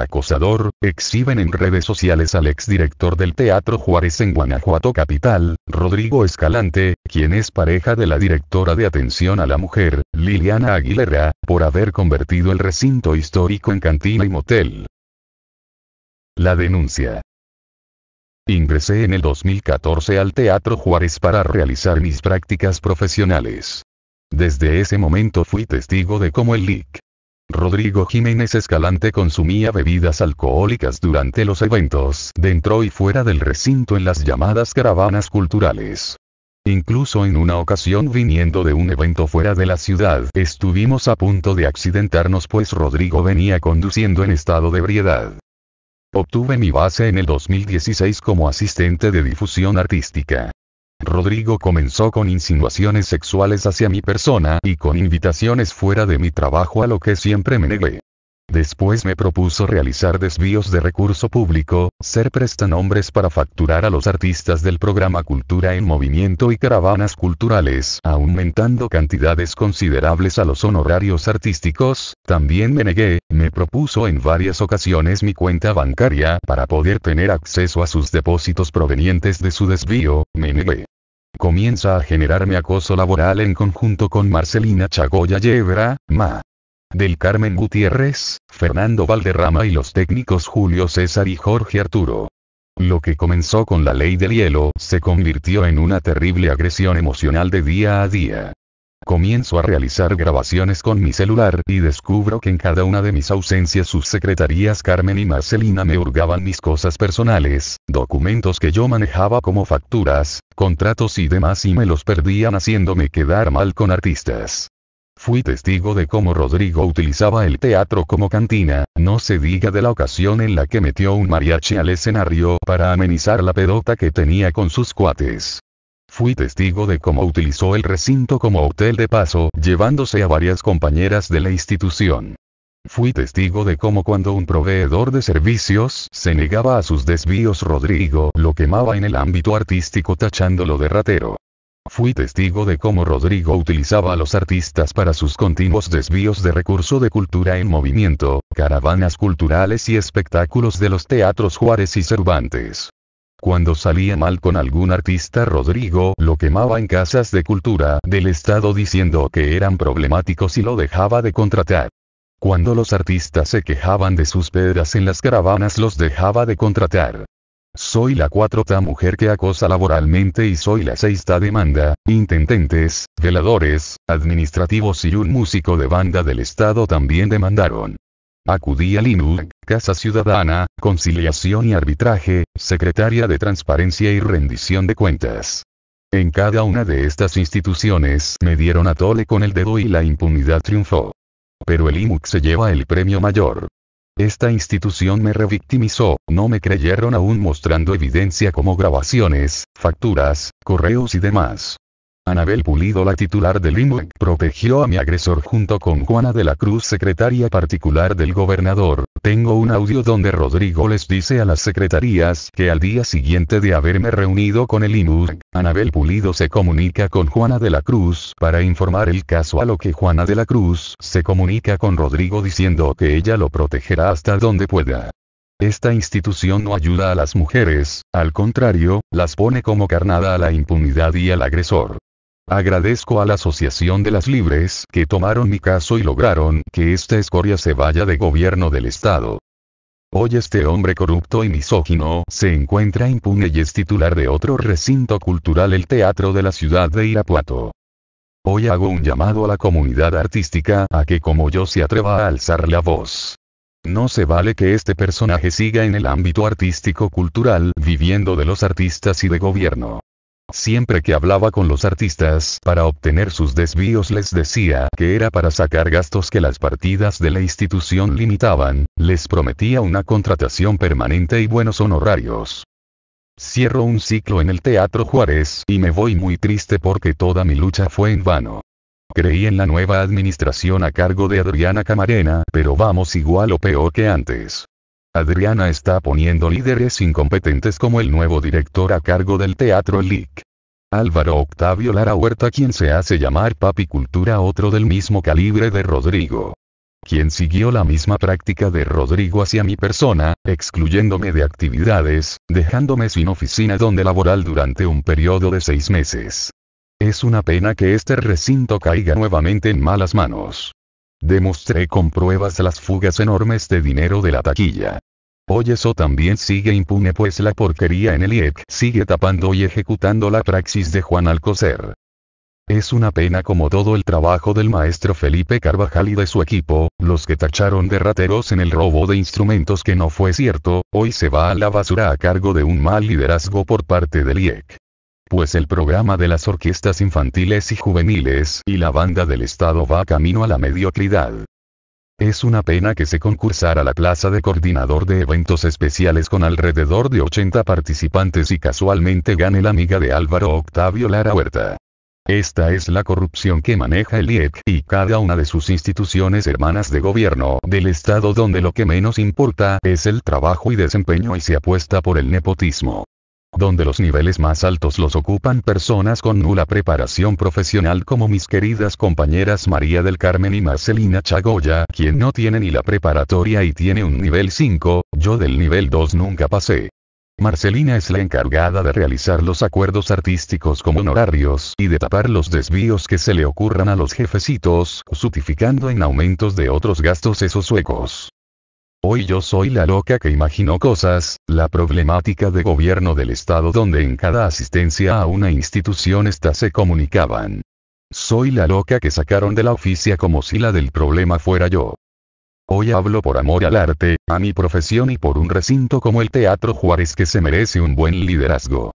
acosador, exhiben en redes sociales al exdirector del Teatro Juárez en Guanajuato Capital, Rodrigo Escalante, quien es pareja de la directora de atención a la mujer, Liliana Aguilera, por haber convertido el recinto histórico en cantina y motel. La denuncia. Ingresé en el 2014 al Teatro Juárez para realizar mis prácticas profesionales. Desde ese momento fui testigo de cómo el LIC, Rodrigo Jiménez Escalante consumía bebidas alcohólicas durante los eventos dentro y fuera del recinto en las llamadas caravanas culturales. Incluso en una ocasión viniendo de un evento fuera de la ciudad, estuvimos a punto de accidentarnos pues Rodrigo venía conduciendo en estado de ebriedad. Obtuve mi base en el 2016 como asistente de difusión artística. Rodrigo comenzó con insinuaciones sexuales hacia mi persona y con invitaciones fuera de mi trabajo a lo que siempre me negué. Después me propuso realizar desvíos de recurso público, ser prestanombres para facturar a los artistas del programa Cultura en Movimiento y caravanas culturales, aumentando cantidades considerables a los honorarios artísticos, también me negué, me propuso en varias ocasiones mi cuenta bancaria para poder tener acceso a sus depósitos provenientes de su desvío, me negué comienza a generarme acoso laboral en conjunto con Marcelina Chagoya Yebra, Ma del Carmen Gutiérrez, Fernando Valderrama y los técnicos Julio César y Jorge Arturo. Lo que comenzó con la ley del hielo se convirtió en una terrible agresión emocional de día a día. Comienzo a realizar grabaciones con mi celular y descubro que en cada una de mis ausencias sus secretarías Carmen y Marcelina me hurgaban mis cosas personales, documentos que yo manejaba como facturas, contratos y demás y me los perdían haciéndome quedar mal con artistas. Fui testigo de cómo Rodrigo utilizaba el teatro como cantina, no se diga de la ocasión en la que metió un mariachi al escenario para amenizar la pedota que tenía con sus cuates. Fui testigo de cómo utilizó el recinto como hotel de paso, llevándose a varias compañeras de la institución. Fui testigo de cómo cuando un proveedor de servicios se negaba a sus desvíos Rodrigo lo quemaba en el ámbito artístico tachándolo de ratero. Fui testigo de cómo Rodrigo utilizaba a los artistas para sus continuos desvíos de recurso de cultura en movimiento, caravanas culturales y espectáculos de los teatros Juárez y Cervantes. Cuando salía mal con algún artista Rodrigo lo quemaba en casas de cultura del Estado diciendo que eran problemáticos y lo dejaba de contratar. Cuando los artistas se quejaban de sus pedras en las caravanas los dejaba de contratar. Soy la cuatrota mujer que acosa laboralmente y soy la sexta demanda, intendentes, veladores, administrativos y un músico de banda del Estado también demandaron. Acudí al INUG, Casa Ciudadana, Conciliación y Arbitraje, Secretaria de Transparencia y Rendición de Cuentas. En cada una de estas instituciones me dieron a tole con el dedo y la impunidad triunfó. Pero el IMUC se lleva el premio mayor. Esta institución me revictimizó, no me creyeron aún mostrando evidencia como grabaciones, facturas, correos y demás. Anabel Pulido, la titular del IMUEC, protegió a mi agresor junto con Juana de la Cruz, secretaria particular del gobernador, tengo un audio donde Rodrigo les dice a las secretarías que al día siguiente de haberme reunido con el INUC, Anabel Pulido se comunica con Juana de la Cruz para informar el caso a lo que Juana de la Cruz se comunica con Rodrigo diciendo que ella lo protegerá hasta donde pueda. Esta institución no ayuda a las mujeres, al contrario, las pone como carnada a la impunidad y al agresor. Agradezco a la Asociación de las Libres que tomaron mi caso y lograron que esta escoria se vaya de gobierno del Estado. Hoy este hombre corrupto y misógino se encuentra impune y es titular de otro recinto cultural el Teatro de la Ciudad de Irapuato. Hoy hago un llamado a la comunidad artística a que como yo se atreva a alzar la voz. No se vale que este personaje siga en el ámbito artístico-cultural viviendo de los artistas y de gobierno. Siempre que hablaba con los artistas para obtener sus desvíos les decía que era para sacar gastos que las partidas de la institución limitaban, les prometía una contratación permanente y buenos honorarios. Cierro un ciclo en el Teatro Juárez y me voy muy triste porque toda mi lucha fue en vano. Creí en la nueva administración a cargo de Adriana Camarena, pero vamos igual o peor que antes. Adriana está poniendo líderes incompetentes como el nuevo director a cargo del Teatro Lick. Álvaro Octavio Lara Huerta quien se hace llamar papicultura otro del mismo calibre de Rodrigo. Quien siguió la misma práctica de Rodrigo hacia mi persona, excluyéndome de actividades, dejándome sin oficina donde laboral durante un periodo de seis meses. Es una pena que este recinto caiga nuevamente en malas manos. Demostré con pruebas las fugas enormes de dinero de la taquilla. Hoy eso también sigue impune pues la porquería en el IEC sigue tapando y ejecutando la praxis de Juan Alcocer. Es una pena como todo el trabajo del maestro Felipe Carvajal y de su equipo, los que tacharon de rateros en el robo de instrumentos que no fue cierto, hoy se va a la basura a cargo de un mal liderazgo por parte del IEC pues el programa de las orquestas infantiles y juveniles y la banda del Estado va camino a la mediocridad. Es una pena que se concursara la plaza de coordinador de eventos especiales con alrededor de 80 participantes y casualmente gane la amiga de Álvaro Octavio Lara Huerta. Esta es la corrupción que maneja el IEC y cada una de sus instituciones hermanas de gobierno del Estado donde lo que menos importa es el trabajo y desempeño y se apuesta por el nepotismo donde los niveles más altos los ocupan personas con nula preparación profesional como mis queridas compañeras María del Carmen y Marcelina Chagoya, quien no tiene ni la preparatoria y tiene un nivel 5, yo del nivel 2 nunca pasé. Marcelina es la encargada de realizar los acuerdos artísticos como honorarios y de tapar los desvíos que se le ocurran a los jefecitos, justificando en aumentos de otros gastos esos suecos. Hoy yo soy la loca que imaginó cosas, la problemática de gobierno del Estado donde en cada asistencia a una institución ésta se comunicaban. Soy la loca que sacaron de la oficia como si la del problema fuera yo. Hoy hablo por amor al arte, a mi profesión y por un recinto como el Teatro Juárez que se merece un buen liderazgo.